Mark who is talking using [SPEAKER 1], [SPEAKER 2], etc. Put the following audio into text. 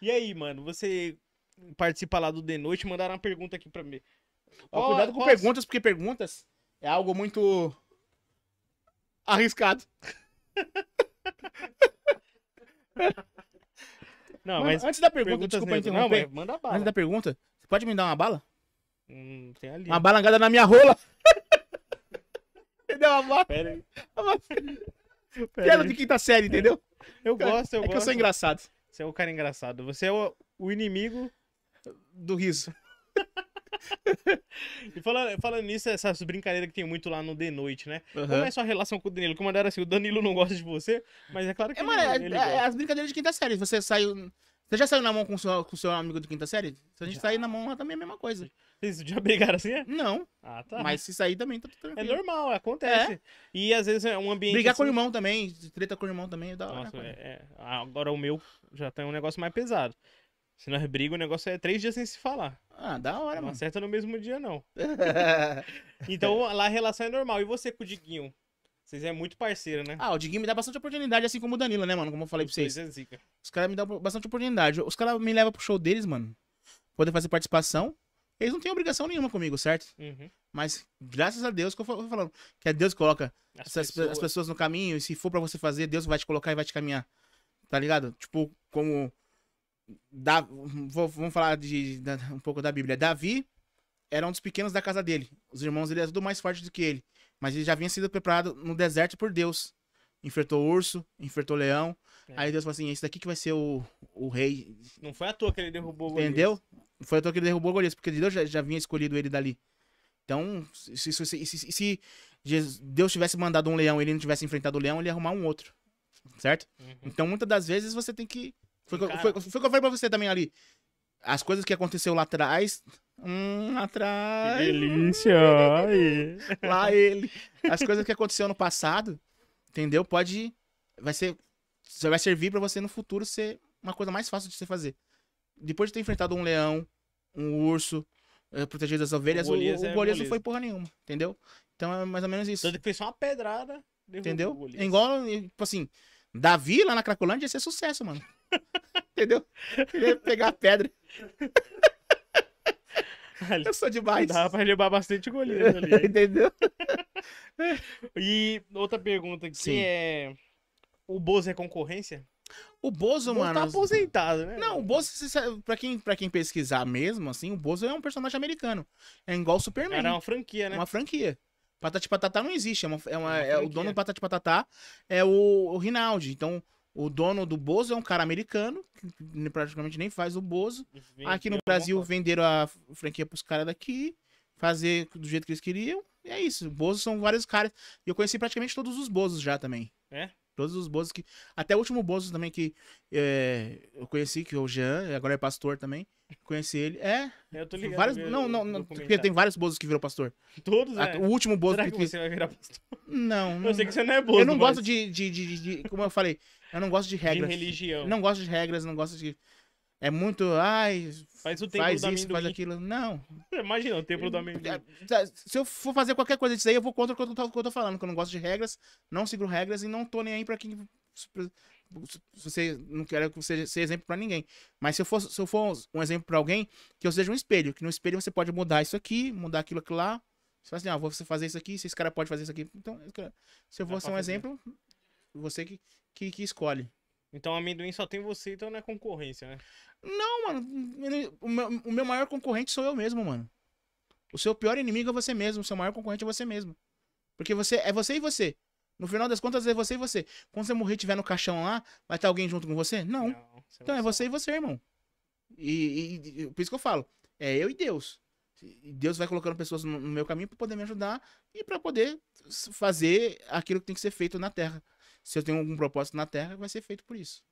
[SPEAKER 1] E aí, mano, você participa lá do De Noite, mandaram uma pergunta aqui pra mim.
[SPEAKER 2] Ó, cuidado com posso... perguntas, porque perguntas é algo muito arriscado. Não, mano, mas antes da pergunta, desculpa Não, mas manda bala. Antes da pergunta, você pode me dar uma bala?
[SPEAKER 1] Hum, tem ali. Uma
[SPEAKER 2] balangada na minha rola.
[SPEAKER 1] entendeu? Uma bala. Pera aí. Uma...
[SPEAKER 2] Pera aí. de quinta série, entendeu? Eu gosto, eu é gosto. É que eu sou engraçado.
[SPEAKER 1] Você é o cara engraçado. Você é o, o inimigo do riso. e falando, falando nisso, essas brincadeiras que tem muito lá no The Noite, né? Uhum. Como é a sua relação com o Danilo? Como era
[SPEAKER 2] assim, o Danilo não gosta de você, mas é claro que é, ele, mas, é, ele é, é, as brincadeiras de quinta série. Você saiu. Você já saiu na mão com o seu, com o seu amigo do quinta série? Se a gente já. sair na mão lá também é a mesma coisa. Vocês já brigaram assim, é? Não.
[SPEAKER 1] Ah, tá. Mas se sair
[SPEAKER 2] também tá tudo é tranquilo. É normal, acontece. É. E às vezes é um ambiente. Brigar assim... com o assim- irmão também,
[SPEAKER 1] treta com o irmão também, é dá Nossa, hora, né, é, é. Agora o meu já tem tá um negócio mais pesado. Se nós briga, o negócio é três dias sem se falar. Ah, da hora, não mano. Não acerta no mesmo dia, não. então lá a relação é normal. E você com o Diguinho? Vocês é muito
[SPEAKER 2] parceiro, né? Ah, o Diguinho me dá bastante oportunidade, assim como o Danilo, né, mano? Como eu falei pra vocês. É zica. Os caras me dão bastante oportunidade. Os caras me levam pro show deles, mano. Poder fazer participação. Eles não têm obrigação nenhuma comigo, certo? Uhum. Mas graças a Deus que eu tô falando. Que é Deus coloca as essas pessoas. as pessoas no caminho. E se for para você fazer, Deus vai te colocar e vai te caminhar. Tá ligado? Tipo, como. Da, vou, vamos falar de, da, um pouco da Bíblia. Davi era um dos pequenos da casa dele. Os irmãos dele eram tudo mais fortes do que ele. Mas ele já vinha sendo preparado no deserto por Deus. Enfrentou urso, enfrentou leão. É. Aí Deus falou assim: esse daqui que vai ser o, o rei.
[SPEAKER 1] Não foi à toa que ele derrubou o Golias. Entendeu?
[SPEAKER 2] Não foi à toa que ele derrubou o Golias, porque Deus já, já vinha escolhido ele dali. Então, se, se, se, se, Deus tivesse mandado um leão e ele não tivesse enfrentado o leão, ele ia arrumar um outro. Certo? Uhum. Então, muitas das vezes você tem que. Foi, foi, foi, foi o que eu falei pra você também ali as coisas que aconteceu lá atrás. Hum, atrás. Que hum, delícia! lá ele. As coisas que aconteceu no passado, entendeu? Pode. Vai ser. Vai servir para você no futuro ser uma coisa mais fácil de você fazer. Depois de ter enfrentado um leão, um urso, eh, protegido das ovelhas, o, Golias o, o, é não foi porra nenhuma, entendeu? Então é mais ou menos isso. Tanto que fez só uma pedrada. Entendeu? Igual, tipo assim, Davi lá na Cracolândia ia ser sucesso, mano. Entendeu? Ele ia pegar a pedra. Ali, eu sou demais. Dá pra levar bastante goleiro ali. Entendeu?
[SPEAKER 1] e outra pergunta que Sim. é. O Bozo é concorrência?
[SPEAKER 2] O Bozo, o Bozo tá mano. tá aposentado, né? Não, o Bozo, pra quem, pra quem pesquisar mesmo, assim, o Bozo é um personagem americano. É igual o Superman. Era uma franquia, né? Uma franquia. Patati Patatá não existe. É uma, é uma, é uma é, o dono do Patati Patatá é o, o Rinaldi. Então, o dono do Bozo é um cara americano, que praticamente nem faz o Bozo. aqui no Brasil venderam a franquia pros caras daqui, fazer do jeito que eles queriam. E é isso. Bozos são vários caras. E eu conheci praticamente todos os Bozos já também. É? Todos os Bozos que. Até o último Bozo também que é, eu conheci, que é o Jean, agora é pastor também. Conheci ele. É. Eu tô ligado. Vários, não, não, não porque tem vários Bozos que virou pastor. Todos, é. O último Bozo Será que, que você vai virar pastor? Não. Eu sei que você não é Bozo. Eu não mas... gosto de, de, de, de, Como eu falei, eu não gosto de regras. De religião. Não gosto de regras, não gosto de. É muito, ai, faz, o templo faz do isso, faz aquilo. Não.
[SPEAKER 1] Imagina o templo do é, amendoim.
[SPEAKER 2] É, é, se eu for fazer qualquer coisa disso aí, eu vou contra o que eu, tô, falando, que eu não gosto de regras, não sigo regras e não tô nem aí pra quem... Pra, você não quero que você seja exemplo para ninguém, mas se eu for se eu for um exemplo para alguém, que eu seja um espelho, que no espelho você pode mudar isso aqui, mudar aquilo, aqui lá. Você fala assim, ah, vou fazer isso aqui, se esse cara pode fazer isso aqui. Então, se eu for ser um exemplo, você que, que, que escolhe. Então amendoim só tem você, então não é concorrência, né? Não, mano. O meu, maior concorrente sou eu mesmo, mano. O seu pior inimigo é você mesmo. O seu maior concorrente é você mesmo. Porque você é você e você. No final das contas, é você e você. Quando você morrer e estiver no caixão lá, vai estar alguém junto com você? Não. não então é você e você, irmão. E, e, e, por isso que eu falo. É eu e Deus. E Deus vai colocando pessoas no, no meu caminho para poder me ajudar e para poder fazer aquilo que tem que ser feito na terra se eu tenho algum propósito na Terra, vai ser feito por isso.